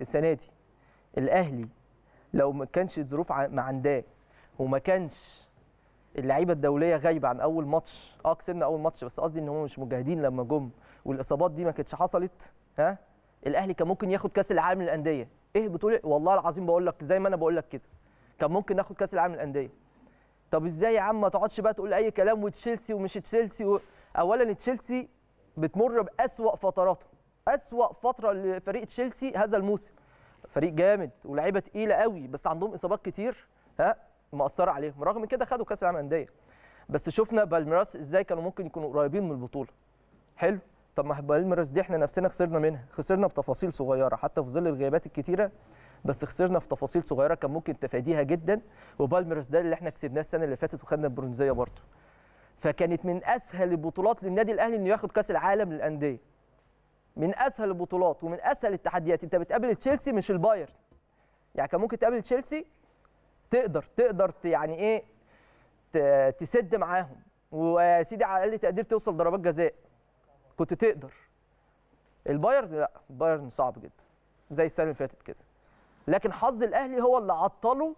السنه دي الاهلي لو ما كانش الظروف ما عنداه وما كانش اللعيبه الدوليه غايبه عن اول ماتش اه كسبنا اول ماتش بس قصدي ان هم مش مجاهدين لما جم والاصابات دي ما كانتش حصلت ها الاهلي كان ممكن ياخد كاس العالم للانديه ايه بتقول إيه؟ والله العظيم بقول لك زي ما انا بقول لك كده كان ممكن ناخد كاس العالم للانديه طب ازاي يا عم ما تقعدش بقى تقول اي كلام وتشيلسي ومش تشيلسي و... اولا تشيلسي بتمر باسوا فتراتها اسوا فتره لفريق تشيلسي هذا الموسم فريق جامد ولاعيبه تقيله قوي بس عندهم اصابات كتير ها مأثره عليهم رغم كده خدوا كاس العالم للأندية بس شفنا بالميراس ازاي كانوا ممكن يكونوا قريبين من البطوله حلو طب ما بالميراس دي احنا نفسنا خسرنا منها خسرنا بتفاصيل صغيره حتى في ظل الغيابات الكتيره بس خسرنا في تفاصيل صغيره كان ممكن تفاديها جدا وبالميراس ده اللي احنا كسبناه السنه اللي فاتت وخدنا البرونزيه برضه فكانت من اسهل البطولات للنادي الاهلي انه ياخد كاس العالم للانديه من اسهل البطولات ومن اسهل التحديات انت بتقابل تشيلسي مش البايرن يعني كان ممكن تقابل تشيلسي تقدر تقدر يعني ايه تسد معاهم ويا سيدي على الاقل تقدير توصل ضربات جزاء كنت تقدر البايرن لا البايرن صعب جدا زي السنه اللي فاتت كده لكن حظ الاهلي هو اللي عطله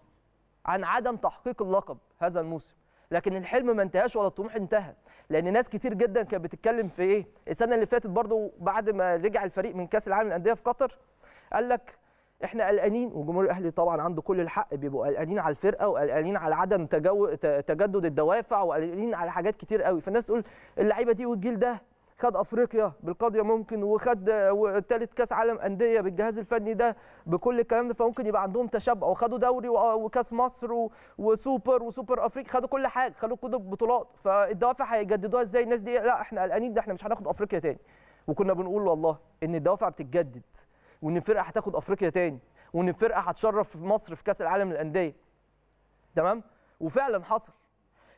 عن عدم تحقيق اللقب هذا الموسم لكن الحلم ما انتهاش ولا الطموح انتهى لان ناس كتير جدا كانت بتتكلم في ايه السنه اللي فاتت برضو بعد ما رجع الفريق من كاس العالم الانديه في قطر قال لك احنا قلقانين وجمهور الاهلي طبعا عنده كل الحق بيبقوا قلقانين على الفرقه وقلقانين على عدم تجو... تجدد الدوافع وقلقانين على حاجات كتير قوي فالناس تقول اللعيبه دي والجيل ده خد افريقيا بالقضيه ممكن وخد ثالث كاس عالم انديه بالجهاز الفني ده بكل الكلام ده فممكن يبقى عندهم تشبع وخدوا دوري وكاس مصر وسوبر وسوبر افريقيا خدوا كل حاجه خدوا كل البطولات فالدوافع هيجددوها ازاي الناس دي لا احنا قلقانين ده احنا مش هناخد افريقيا تاني وكنا بنقول والله ان الدوافع بتتجدد وان الفرقه هتاخد افريقيا تاني وان الفرقه هتشرف مصر في كاس العالم للانديه تمام وفعلا حصل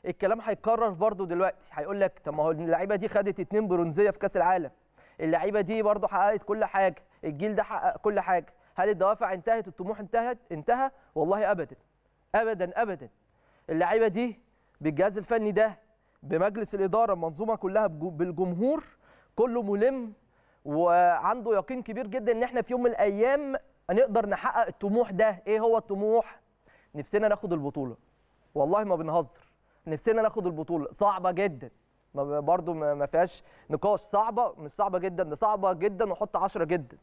الكلام هيتكرر برضو دلوقتي هيقول لك طب ما هو اللعيبه دي خدت اتنين برونزيه في كاس العالم اللعيبه دي برضو حققت كل حاجه الجيل ده حقق كل حاجه هل الدوافع انتهت الطموح انتهت انتهى والله ابدا ابدا ابدا اللعيبه دي بالجهاز الفني ده بمجلس الاداره المنظومه كلها بالجمهور كله ملم وعنده يقين كبير جدا ان احنا في يوم من الايام هنقدر نحقق الطموح ده ايه هو الطموح نفسنا ناخد البطوله والله ما بنهزر نفسنا ناخد البطوله صعبه جدا برضو ما فيهاش نقاش صعبه مش صعبه جدا ده صعبه جدا وحط 10 جدا